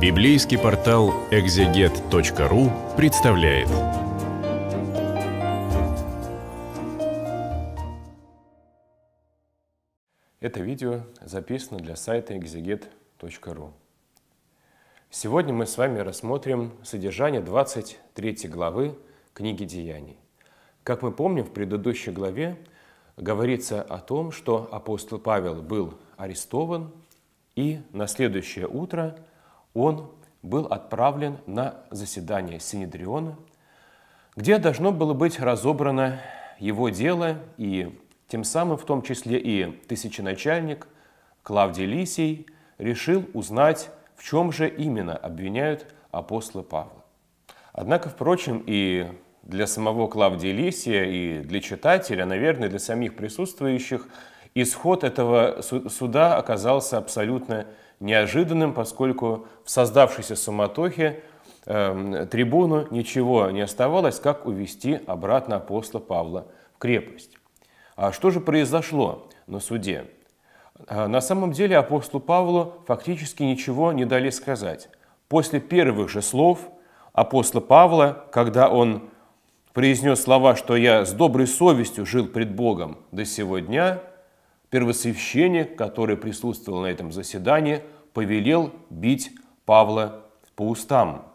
Библейский портал экзегет.ру представляет. Это видео записано для сайта экзегет.ру. Сегодня мы с вами рассмотрим содержание 23 главы книги Деяний. Как мы помним, в предыдущей главе говорится о том, что апостол Павел был арестован, и на следующее утро – он был отправлен на заседание Синедриона, где должно было быть разобрано его дело, и тем самым в том числе и тысяченачальник Клавдий Лисий решил узнать, в чем же именно обвиняют апостола Павла. Однако, впрочем, и для самого Клавдия Лисия, и для читателя, наверное, для самих присутствующих, исход этого суда оказался абсолютно неожиданным, поскольку в создавшейся суматохе э, трибуну ничего не оставалось, как увести обратно апостола Павла в крепость. А что же произошло на суде? А, на самом деле апостолу Павлу фактически ничего не дали сказать. После первых же слов апостола Павла, когда он произнес слова, что «я с доброй совестью жил пред Богом до сего дня», Первосвященник, который присутствовал на этом заседании, повелел бить Павла по устам.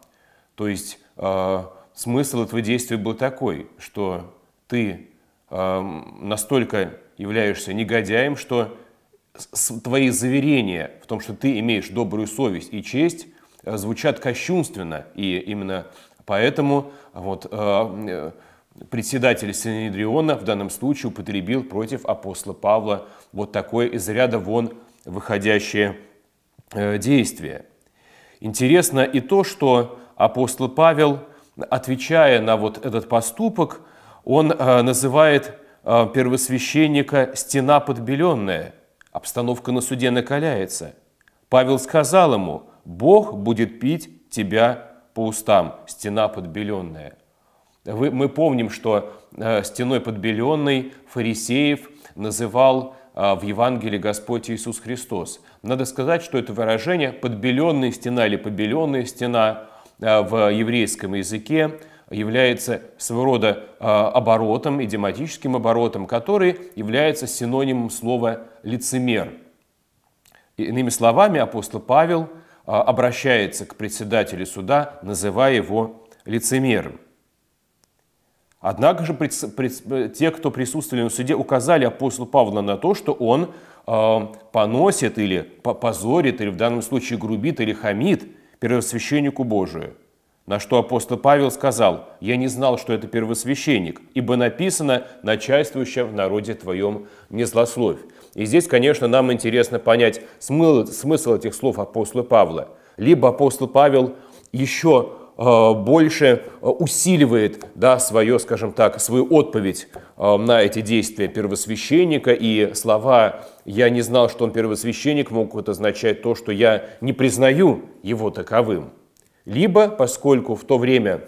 То есть э, смысл этого действия был такой, что ты э, настолько являешься негодяем, что твои заверения в том, что ты имеешь добрую совесть и честь, э, звучат кощунственно, и именно поэтому вот, э, э председатель Синедриона в данном случае употребил против апостола Павла вот такое из ряда вон выходящее э, действие. Интересно и то, что апостол Павел, отвечая на вот этот поступок, он э, называет э, первосвященника «стена подбеленная». Обстановка на суде накаляется. Павел сказал ему, «Бог будет пить тебя по устам, стена подбеленная». Вы, мы помним, что э, стеной подбеленной фарисеев называл э, в Евангелии Господь Иисус Христос. Надо сказать, что это выражение «подбеленная стена» или «побеленная стена» э, в еврейском языке является своего рода э, оборотом, идиоматическим оборотом, который является синонимом слова «лицемер». Иными словами, апостол Павел э, обращается к председателю суда, называя его лицемером. Однако же те, кто присутствовали на суде, указали апостолу Павла на то, что он э, поносит или позорит, или в данном случае грубит или хамит первосвященнику Божию. На что апостол Павел сказал, «Я не знал, что это первосвященник, ибо написано, начальствующее в народе твоем не злословь». И здесь, конечно, нам интересно понять смысл этих слов апостола Павла. Либо апостол Павел еще Э, больше э, усиливает да, свое, скажем так, свою отповедь э, на эти действия первосвященника. И слова «я не знал, что он первосвященник» могут означать то, что я не признаю его таковым. Либо, поскольку в то время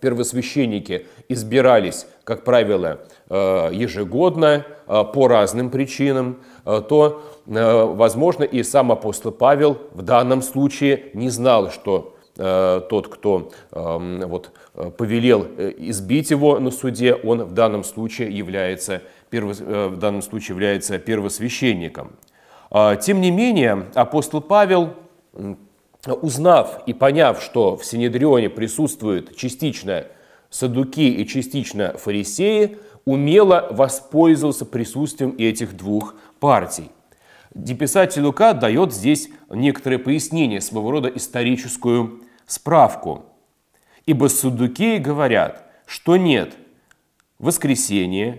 первосвященники избирались, как правило, ежегодно по разным причинам, то, возможно, и сам апостол Павел в данном случае не знал, что Э, тот, кто эм, вот, э, повелел э, избить его на суде, он в данном случае является, в данном случае является первосвященником. А, тем не менее, апостол Павел, узнав и поняв, что в Синедрионе присутствуют частично садуки и частично фарисеи, умело воспользовался присутствием этих двух партий. Деписатель Лука дает здесь некоторое пояснение, своего рода историческую справку. Ибо судуки говорят, что нет воскресения,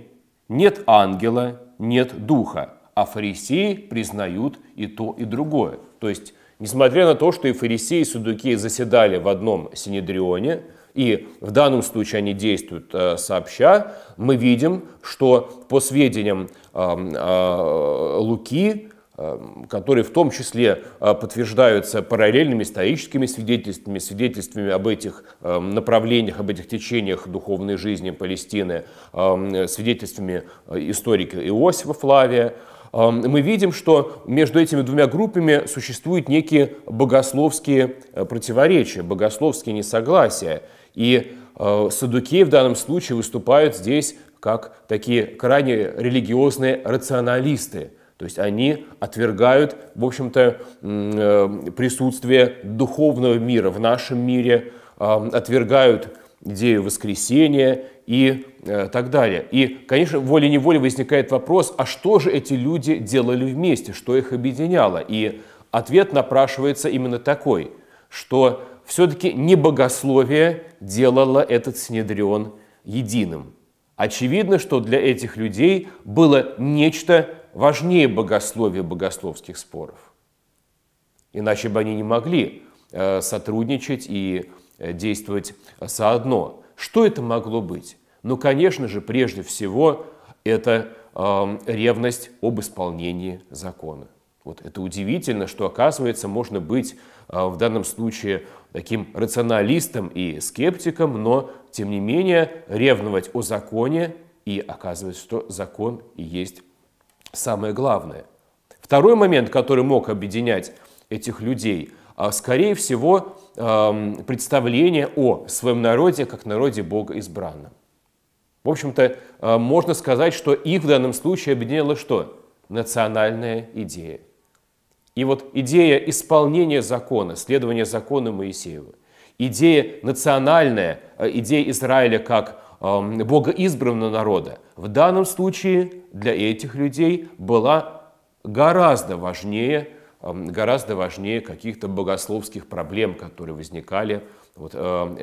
нет ангела, нет духа. А фарисеи признают и то, и другое. То есть, несмотря на то, что и фарисеи, и судуки заседали в одном синедрионе, и в данном случае они действуют э, сообща, мы видим, что по сведениям э, э, Луки Эм, которые в том числе э, подтверждаются параллельными историческими свидетельствами, свидетельствами об этих эм, направлениях, об этих течениях духовной жизни Палестины, эм, свидетельствами э, историка Иосифа Флавия, мы видим, что между этими двумя группами существуют некие богословские э, противоречия, богословские несогласия. И Садукеи в данном случае выступают здесь как такие крайне религиозные рационалисты – то есть они отвергают, в общем-то, э, присутствие духовного мира в нашем мире, а, отвергают идею воскресения и э, так далее. И, конечно, волей-неволей возникает вопрос, а что же эти люди делали вместе, что их объединяло? И ответ напрашивается именно такой, что все-таки не богословие делало этот Синедрион единым. Очевидно, что для этих людей было нечто важнее богословия богословских споров. Иначе бы они не могли э, сотрудничать и э, действовать соодно. Что это могло быть? Ну, конечно же, прежде всего, это эм, ревность об исполнении закона. Вот это удивительно, что, оказывается, можно быть э, в данном случае таким рационалистом и скептиком, но, тем не менее, ревновать о законе и оказывается, что закон и есть самое главное. Второй момент, который мог объединять этих людей, а, скорее всего, представление о своем народе как народе Бога избранном. В общем-то, а, можно сказать, что их в данном случае объединяло что? Национальная идея. И вот идея исполнения закона, следования закона Моисеева, идея национальная, а, идея Израиля как богоизбранного народа. В данном случае для этих людей была гораздо важнее, гораздо важнее каких-то богословских проблем, которые возникали вот,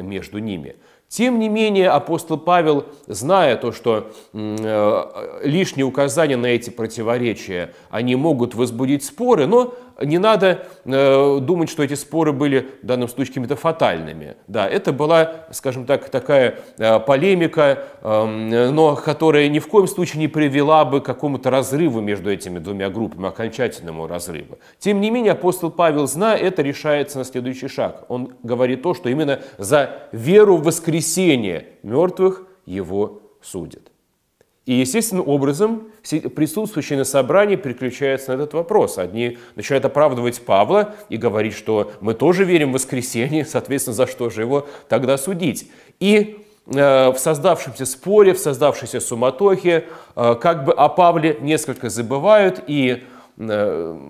между ними. Тем не менее, апостол Павел, зная то, что э, лишние указания на эти противоречия, они могут возбудить споры, но не надо э, думать, что эти споры были в данном случае какими-то фатальными. Да, это была, скажем так, такая э, полемика, эм, но которая ни в коем случае не привела бы к какому-то разрыву между этими двумя группами, окончательному разрыву. Тем не менее, апостол Павел, зная это, решается на следующий шаг. Он говорит то, что именно за веру в воскресения мертвых его судит. И естественным образом присутствующие на собрании переключаются на этот вопрос. Одни начинают оправдывать Павла и говорить, что мы тоже верим в воскресение, соответственно, за что же его тогда судить. И э, в создавшемся споре, в создавшейся суматохе, э, как бы о Павле несколько забывают, и э,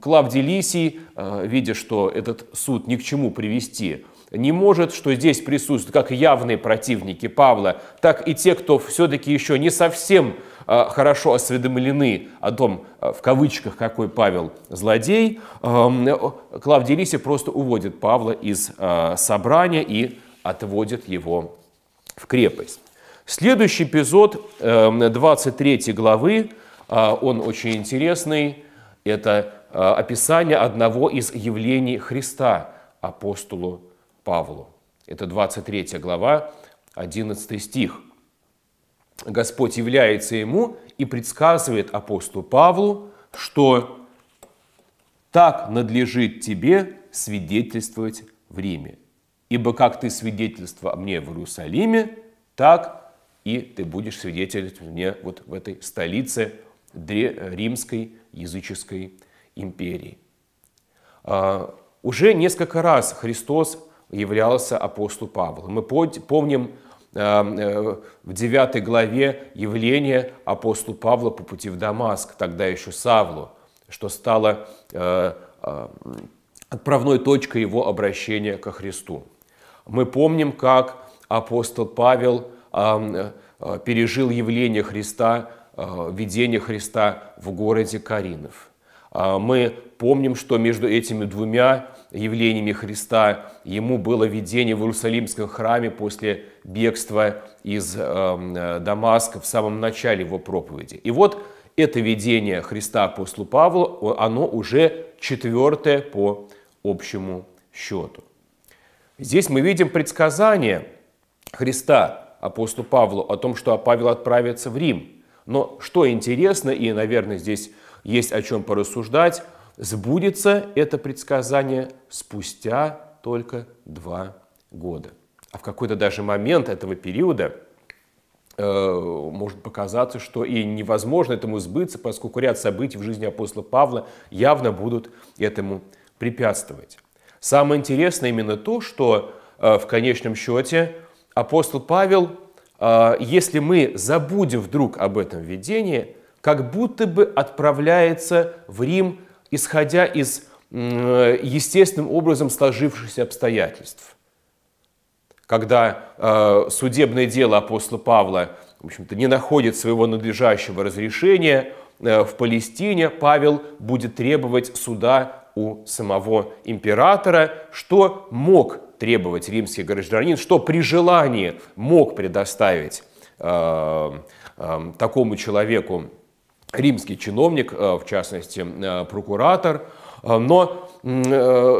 Клавдий Лисий, видя, что этот суд ни к чему привести не может, что здесь присутствуют как явные противники Павла, так и те, кто все-таки еще не совсем а, хорошо осведомлены о том, а, в кавычках, какой Павел злодей, Клавдий Лиси просто уводит Павла из а, собрания и отводит его в крепость. Следующий эпизод 23 эм, главы, он очень интересный, это описание одного из явлений Христа апостолу Павлу. Это 23 глава, 11 стих. Господь является ему и предсказывает апостолу Павлу, что так надлежит тебе свидетельствовать в Риме. Ибо как ты свидетельство мне в Иерусалиме, так и ты будешь свидетельствовать мне вот в этой столице римской языческой империи. А, уже несколько раз Христос являлся апостол Павел. Мы помним э, э, в 9 главе явление апостола Павла по пути в Дамаск, тогда еще Савлу, что стало э, отправной точкой его обращения ко Христу. Мы помним, как апостол Павел пережил явление Христа, видение Христа в городе Каринов. Мы помним, что между этими двумя явлениями Христа. Ему было видение в Иерусалимском храме после бегства из э, э, Дамаска в самом начале его проповеди. И вот это видение Христа апостолу Павлу, оно уже четвертое по общему счету. Здесь мы видим предсказание Христа апостолу Павлу о том, что Павел отправится в Рим. Но что интересно, и, наверное, здесь есть о чем порассуждать, Сбудется это предсказание спустя только два года. А в какой-то даже момент этого периода э, может показаться, что и невозможно этому сбыться, поскольку ряд событий в жизни апостола Павла явно будут этому препятствовать. Самое интересное именно то, что э, в конечном счете апостол Павел, э, если мы забудем вдруг об этом видении, как будто бы отправляется в Рим исходя из естественным образом сложившихся обстоятельств. Когда э, судебное дело апостола Павла в общем-то, не находит своего надлежащего разрешения э, в Палестине, Павел будет требовать суда у самого императора, что мог требовать римский гражданин, что при желании мог предоставить э, э, такому человеку римский чиновник, э, в частности э, прокуратор, э, но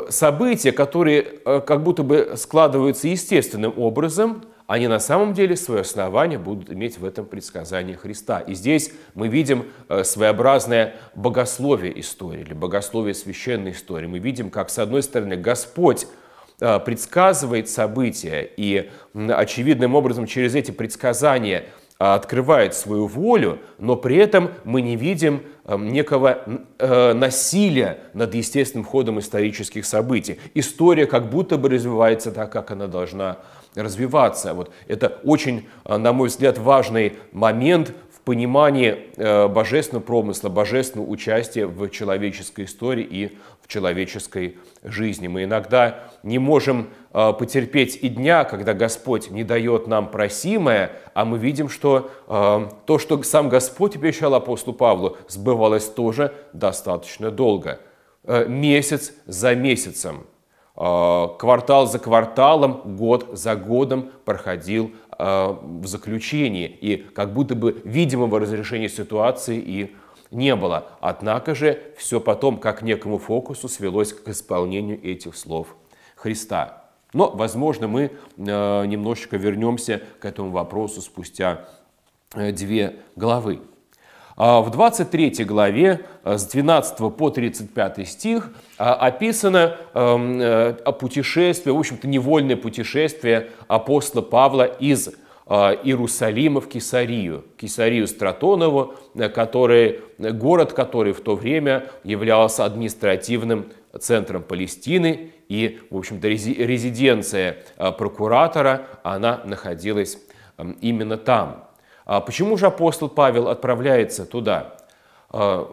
события, которые как будто бы складываются естественным образом, они на самом деле свое основание будут иметь в этом предсказании Христа. И здесь мы видим своеобразное богословие истории или богословие священной истории. Мы видим, как с одной стороны Господь предсказывает события и очевидным образом через эти предсказания – а, открывает свою волю, но при этом мы не видим а, некого э, насилия над естественным ходом исторических событий. История как будто бы развивается так, как она должна развиваться. Вот это очень, а, на мой взгляд, важный момент понимании э, божественного промысла, божественного участия в человеческой истории и в человеческой жизни. Мы иногда не можем э, потерпеть и дня, когда Господь не дает нам просимое, а мы видим, что э, то, что сам Господь обещал апостолу Павлу, сбывалось тоже достаточно долго. Месяц за месяцем, квартал за кварталом, год за годом проходил Э, в заключении, и как будто бы видимого разрешения ситуации и не было. Однако же все потом, как некому фокусу, свелось к исполнению этих слов Христа. Но, возможно, мы э, немножечко вернемся к этому вопросу спустя э, две главы. А в 23 главе э, с 12 по 35 стих э, описано эм, э, путешествие, в общем-то невольное путешествие апостола Павла из Иерусалима в Кесарию, Кесарию Стратонову, который, город, который в то время являлся административным центром Палестины, и, в общем-то, резиденция прокуратора, она находилась эм, именно там. А почему же апостол Павел отправляется туда? А,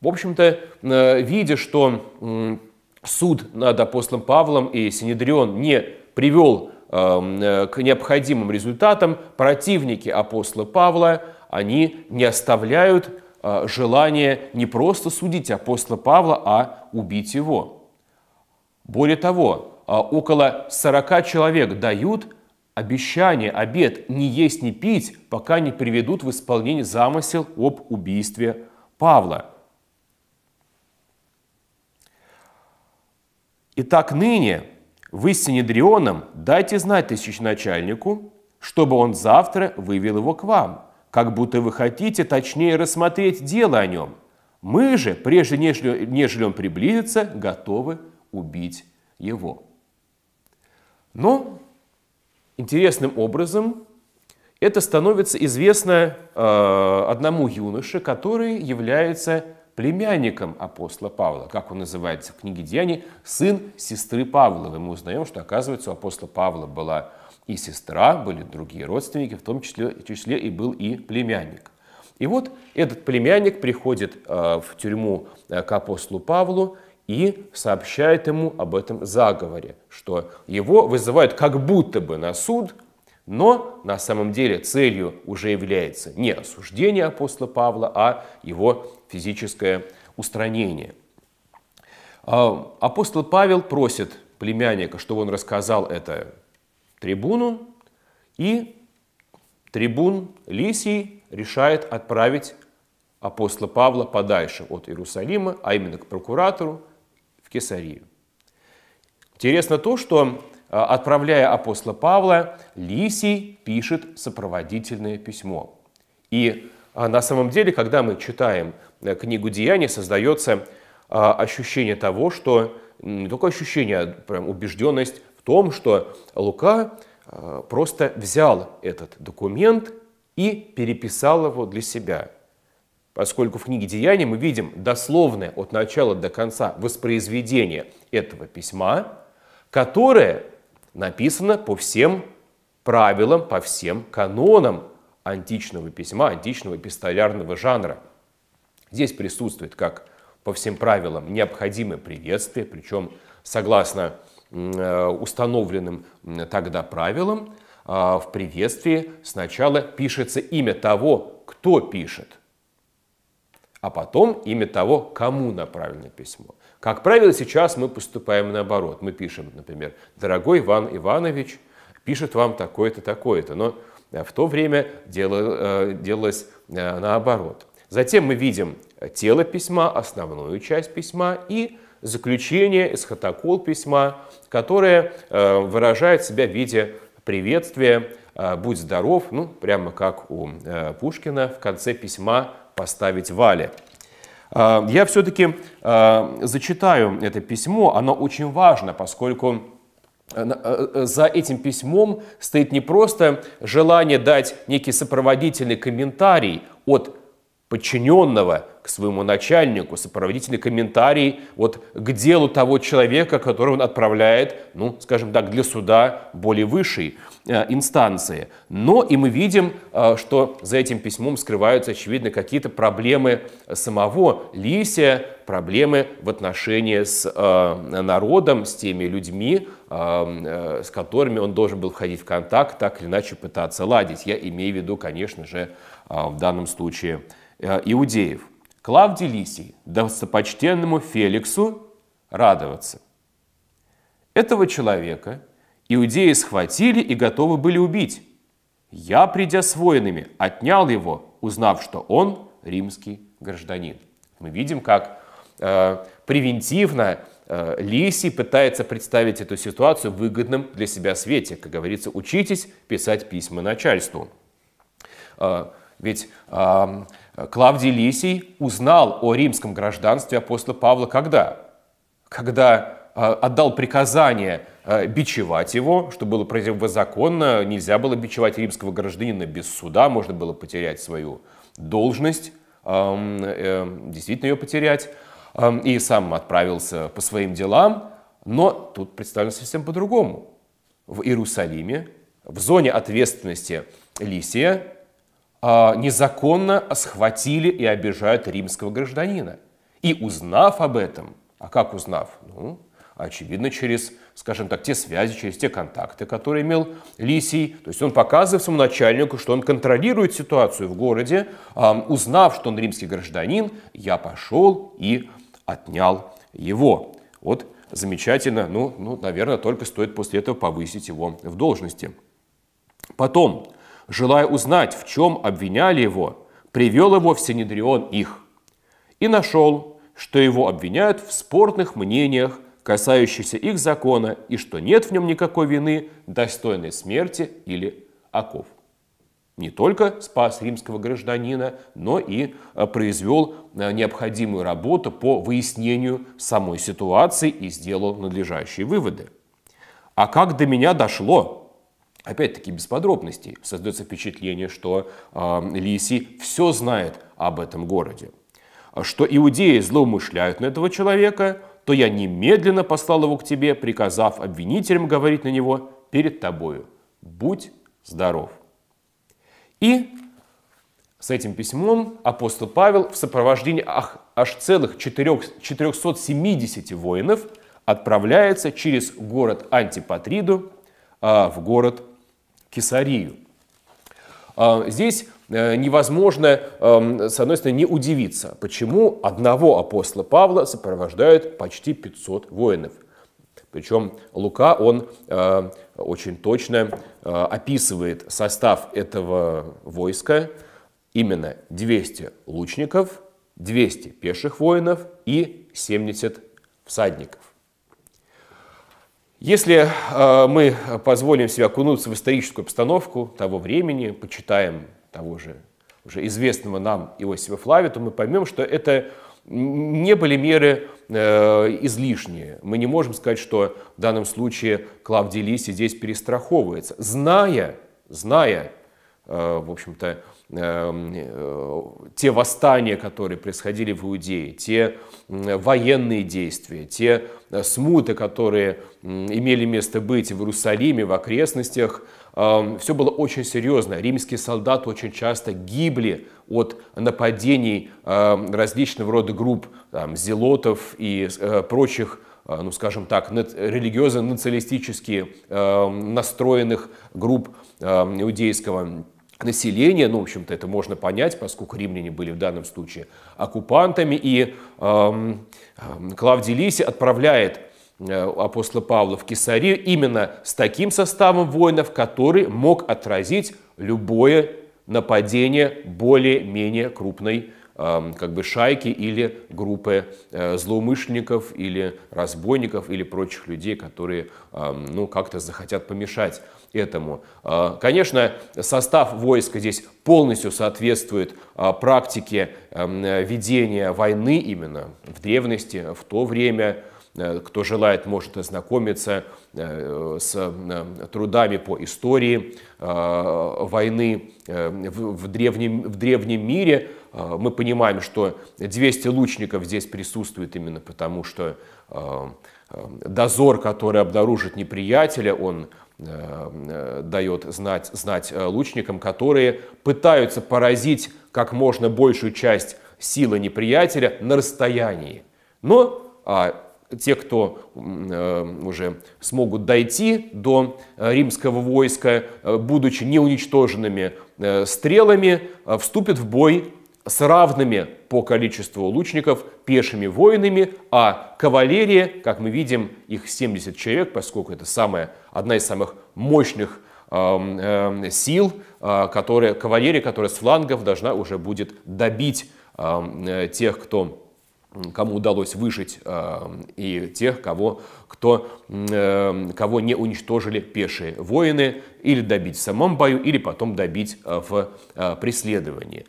в общем-то, э, видя, что суд над апостолом Павлом и Синедрион не привел эм, э, к необходимым результатам, противники апостола Павла, они не оставляют а, желание не просто судить апостола Павла, а убить его. Более того, а, около 40 человек дают обещание, обед «не есть, не пить», пока не приведут в исполнение замысел об убийстве Павла. Итак, ныне вы с Синедрионом дайте знать тысячначальнику, чтобы он завтра вывел его к вам, как будто вы хотите точнее рассмотреть дело о нем. Мы же, прежде нежели, нежели он приблизится, готовы убить его. Но ну, интересным образом это становится известно э, одному юноше, который является племянником апостола Павла, как он называется в книге Деяний, сын сестры Павловой. Мы узнаем, что, оказывается, у апостола Павла была и сестра, были другие родственники, в том числе, в числе и был и племянник. И вот этот племянник приходит э, в тюрьму э, к апостолу Павлу, и сообщает ему об этом заговоре, что его вызывают как будто бы на суд, но на самом деле целью уже является не осуждение апостола Павла, а его физическое устранение. А, апостол Павел просит племянника, чтобы он рассказал это трибуну, и трибун Лисий решает отправить апостола Павла подальше от Иерусалима, а именно к прокуратору, в Кесарию. Интересно то, что, э, отправляя апостола Павла, Лисий пишет сопроводительное письмо. И э, на самом деле, когда мы читаем э, книгу Деяний, создается ощущение того, что не только ощущение, а прям убежденность в том, что Лука просто взял этот документ и переписал его для себя – поскольку в книге «Деяния» мы видим дословное от начала до конца воспроизведение этого письма, которое написано по всем правилам, по всем канонам античного письма, античного эпистолярного жанра. Здесь присутствует как по всем правилам необходимое приветствие, причем согласно э, установленным тогда правилам, а, в приветствии сначала пишется имя того, кто пишет а потом имя того, кому направлено письмо. Как правило, сейчас мы поступаем наоборот. Мы пишем, например, «Дорогой Иван Иванович, пишет вам такое-то, такое-то». Но э, в то время э, делалось э, наоборот. Затем мы видим тело письма, основную часть письма и заключение, эсхатокол письма, которое выражает себя в виде приветствия «Будь здоров», ну, прямо как у Пушкина в конце письма поставить Вале. А, я все-таки а, зачитаю это письмо, оно очень важно, поскольку э, э, э, за этим письмом стоит не просто желание дать некий сопроводительный комментарий от подчиненного к своему начальнику, сопроводительный комментарий вот к делу того человека, которого он отправляет, ну, скажем так, для суда более высшей э, инстанции. Но и мы видим, э, что за этим письмом скрываются, очевидно, какие-то проблемы самого Лисия, проблемы в отношении с э, народом, с теми людьми, э, э с которыми он должен был входить в контакт, так или иначе пытаться ладить. Я имею в виду, конечно же, э, в данном случае э, иудеев. Клавдий Лисий, достопочтенному Феликсу радоваться. Этого человека иудеи схватили и готовы были убить. Я, придя с воинами, отнял его, узнав, что он римский гражданин. Мы видим, как э, превентивно э, Лисий пытается представить эту ситуацию в выгодном для себя свете. Как говорится, учитесь писать письма начальству. Э, ведь э, Клавдий Лисий узнал о римском гражданстве апостола Павла когда? Когда э, отдал приказание э, бичевать его, что было противозаконно, нельзя было бичевать римского гражданина без суда, можно было потерять свою должность, э, э, действительно ее потерять, э, и сам отправился по своим делам, но тут представлено совсем по-другому. В Иерусалиме, в зоне ответственности Лисия, а, незаконно схватили и обижают римского гражданина. И узнав об этом, а как узнав? Ну, очевидно, через, скажем так, те связи, через те контакты, которые имел Лисий. То есть он показывает своему начальнику, что он контролирует ситуацию в городе. А, узнав, что он римский гражданин, я пошел и отнял его. Вот замечательно, ну, ну, наверное, только стоит после этого повысить его в должности. Потом, желая узнать, в чем обвиняли его, привел его в Синедрион их и нашел, что его обвиняют в спорных мнениях, касающихся их закона, и что нет в нем никакой вины, достойной смерти или оков. Не только спас римского гражданина, но и э, произвел э, необходимую работу по выяснению самой ситуации и сделал надлежащие выводы. А как до меня дошло, Опять-таки, без подробностей создается впечатление, что э, а, Лиси все знает об этом городе. А что иудеи злоумышляют на этого человека, то я немедленно послал его к тебе, приказав обвинителям говорить на него перед тобою. Будь здоров. И с этим письмом апостол Павел в сопровождении аж целых 470 воинов отправляется через город Антипатриду а, в город Кесарию. А, здесь э, невозможно, эм, с одной стороны, не удивиться, почему одного апостола Павла сопровождают почти 500 воинов. Причем Лука, он э, очень точно э, описывает состав этого войска. Именно 200 лучников, 200 пеших воинов и 70 всадников. Если э, мы позволим себе окунуться в историческую обстановку того времени, почитаем того же уже известного нам Иосифа Флавия, то мы поймем, что это не были меры э, излишние. Мы не можем сказать, что в данном случае Клавдий Лиси здесь перестраховывается, зная, зная, э, в общем-то, Эм, э, те восстания, которые происходили в Иудее, те военные действия, те э, смуты, которые имели место быть в Иерусалиме, в окрестностях, эм, все было очень серьезно. Римские солдаты очень часто гибли от нападений эм, различного рода групп, там, зелотов и э, прочих ну, скажем так, религиозно-националистически настроенных групп иудейского населения, ну, в общем-то, это можно понять, поскольку римляне были в данном случае оккупантами, и эм, эм Клавдий Лиси отправляет э, апостола Павла в Кесарию именно с таким составом воинов, который мог отразить любое нападение более-менее крупной эм, как бы шайки или группы э, злоумышленников или разбойников или прочих людей, которые эм, ну, как-то захотят помешать этому. А, конечно, состав войска здесь полностью соответствует а, практике эм, ведения войны именно в древности, в то время. Э, кто желает, может ознакомиться э, с э, трудами по истории войны в древнем, в древнем мире. А, мы понимаем, что 200 лучников здесь присутствует именно потому, что дозор, который обнаружит неприятеля, он Э, дает знать, знать э, лучникам, которые пытаются поразить как можно большую часть силы неприятеля на расстоянии. Но а, те, кто э, уже смогут дойти до э, римского войска, будучи неуничтоженными э, стрелами, вступят в бой с равными по количеству лучников пешими воинами, а кавалерия, как мы видим, их 70 человек, поскольку это самая, одна из самых мощных э, э, сил, э, которая, кавалерия, которая с флангов должна уже будет добить эм, э, тех, кто кому удалось выжить, э, и тех, кого, кто, кого не уничтожили пешие воины, или добить в самом бою, или потом добить э, в преследовании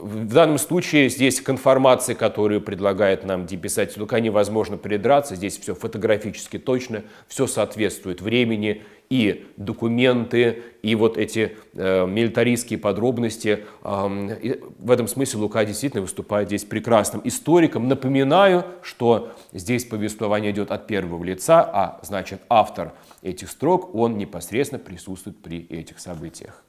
в данном случае здесь к информации, которую предлагает нам деписатель Лука, невозможно придраться. Здесь все фотографически точно, все соответствует времени, и документы, и вот эти э, милитаристские подробности. Э, э, в этом смысле Лука действительно выступает здесь прекрасным историком. Напоминаю, что здесь повествование идет от первого лица, а значит автор этих строк, он непосредственно присутствует при этих событиях.